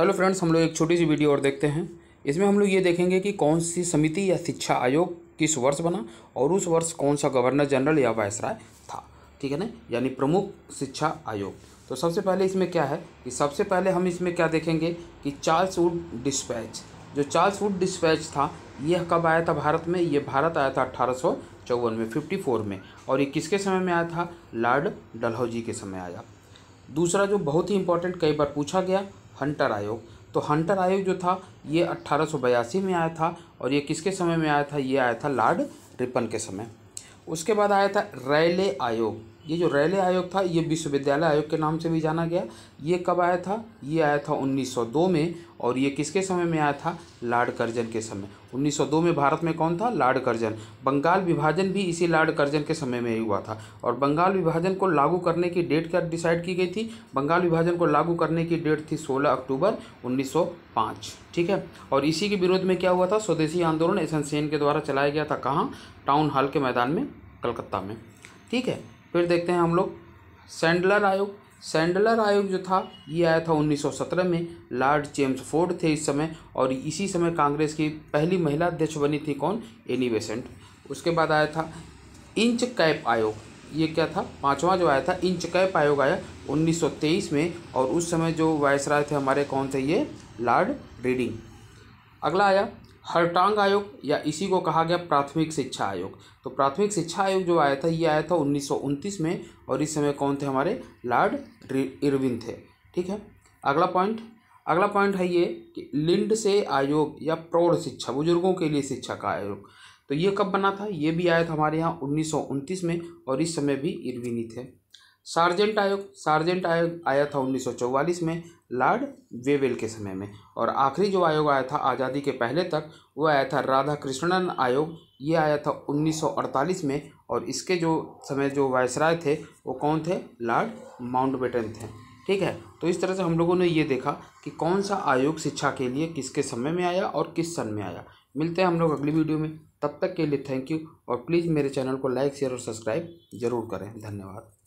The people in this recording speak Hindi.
हेलो फ्रेंड्स हम लोग एक छोटी सी वीडियो और देखते हैं इसमें हम लोग ये देखेंगे कि कौन सी समिति या शिक्षा आयोग किस वर्ष बना और उस वर्ष कौन सा गवर्नर जनरल या वायसराय था ठीक है ना यानी प्रमुख शिक्षा आयोग तो सबसे पहले इसमें क्या है कि सबसे पहले हम इसमें क्या देखेंगे कि चार्ल्स वुड डिस्पैच जो चार्ल्स वुड डिस्पैच था यह कब आया था भारत में ये भारत आया था अट्ठारह में फिफ्टी में और ये किसके समय में आया था लॉर्ड डलहौजी के समय आया दूसरा जो बहुत ही इंपॉर्टेंट कई बार पूछा गया हंटर आयोग तो हंटर आयोग जो था ये अट्ठारह में आया था और ये किसके समय में आया था ये आया था लॉर्ड रिपन के समय उसके बाद आया था रैले आयोग ये जो रैले आयोग था ये विश्वविद्यालय आयोग के नाम से भी जाना गया ये कब आया था ये आया था 1902 में और ये किसके समय में आया था लाड करजन के समय 1902 में भारत में कौन था लाड करजन बंगाल विभाजन भी इसी लाड करजन के समय में ही हुआ था और बंगाल विभाजन को लागू करने की डेट क्या डिसाइड की गई थी बंगाल विभाजन को लागू करने की डेट थी सोलह अक्टूबर उन्नीस ठीक है और इसी के विरोध में क्या हुआ था स्वदेशी आंदोलन एस सेन के द्वारा चलाया गया था कहाँ टाउन हॉल के मैदान में कलकत्ता में ठीक है फिर देखते हैं हम लोग सैंडलर आयोग सैंडलर आयोग जो था ये आया था 1917 में लॉर्ड जेम्स फोर्ड थे इस समय और इसी समय कांग्रेस की पहली महिला अध्यक्ष बनी थी कौन एनी बेसेंट उसके बाद आया था इंच कैप आयोग ये क्या था पांचवा जो आया था इंच कैप आयोग आया 1923 में और उस समय जो वायसराय थे हमारे कौन थे ये लॉर्ड रीडिंग अगला आया हरटांग आयोग या इसी को कहा गया प्राथमिक शिक्षा आयोग तो प्राथमिक शिक्षा आयोग जो आया था ये आया था उन्नीस में और इस समय कौन थे हमारे लॉर्ड इरविन थे ठीक है अगला पॉइंट अगला पॉइंट है ये कि लिंड से आयोग या प्रौढ़ शिक्षा बुजुर्गों के लिए शिक्षा का आयोग तो ये कब बना था ये भी आया था हमारे यहाँ उन्नीस में और इस समय भी इरविनी थे सार्जेंट आयोग सार्जेंट आयोग आया था 1944 में लॉर्ड वेवेल के समय में और आखिरी जो आयोग आया था आज़ादी के पहले तक वो आया था राधा कृष्णन आयोग ये आया था 1948 में और इसके जो समय जो वायसराय थे वो कौन थे लॉर्ड माउंटबेटन थे ठीक है तो इस तरह से हम लोगों ने ये देखा कि कौन सा आयोग शिक्षा के लिए किसके समय में आया और किस सन में आया मिलते हैं हम लोग अगली वीडियो में तब तक के लिए थैंक यू और प्लीज़ मेरे चैनल को लाइक शेयर और सब्सक्राइब ज़रूर करें धन्यवाद